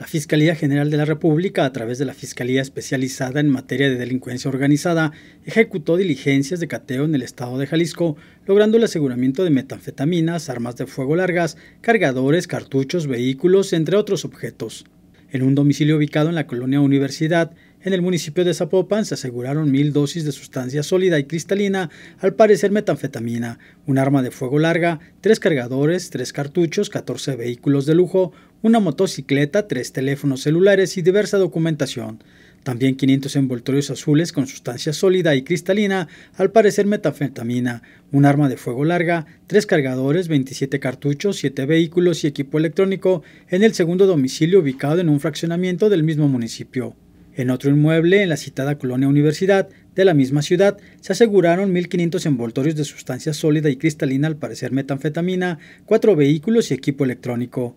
La Fiscalía General de la República, a través de la Fiscalía Especializada en Materia de Delincuencia Organizada, ejecutó diligencias de cateo en el estado de Jalisco, logrando el aseguramiento de metanfetaminas, armas de fuego largas, cargadores, cartuchos, vehículos, entre otros objetos. En un domicilio ubicado en la colonia Universidad, en el municipio de Zapopan se aseguraron mil dosis de sustancia sólida y cristalina, al parecer metanfetamina, un arma de fuego larga, tres cargadores, tres cartuchos, 14 vehículos de lujo, una motocicleta, tres teléfonos celulares y diversa documentación. También 500 envoltorios azules con sustancia sólida y cristalina, al parecer metanfetamina, un arma de fuego larga, tres cargadores, 27 cartuchos, siete vehículos y equipo electrónico en el segundo domicilio ubicado en un fraccionamiento del mismo municipio. En otro inmueble, en la citada colonia Universidad de la misma ciudad, se aseguraron 1.500 envoltorios de sustancia sólida y cristalina, al parecer metanfetamina, cuatro vehículos y equipo electrónico.